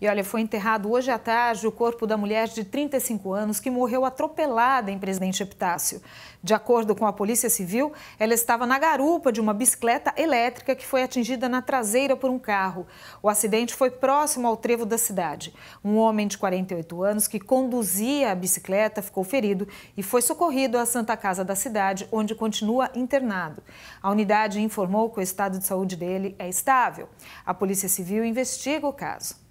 E olha, foi enterrado hoje à tarde o corpo da mulher de 35 anos que morreu atropelada em Presidente Epitácio. De acordo com a Polícia Civil, ela estava na garupa de uma bicicleta elétrica que foi atingida na traseira por um carro. O acidente foi próximo ao trevo da cidade. Um homem de 48 anos que conduzia a bicicleta ficou ferido e foi socorrido à Santa Casa da cidade, onde continua internado. A unidade informou que o estado de saúde dele é estável. A Polícia Civil investiga o caso.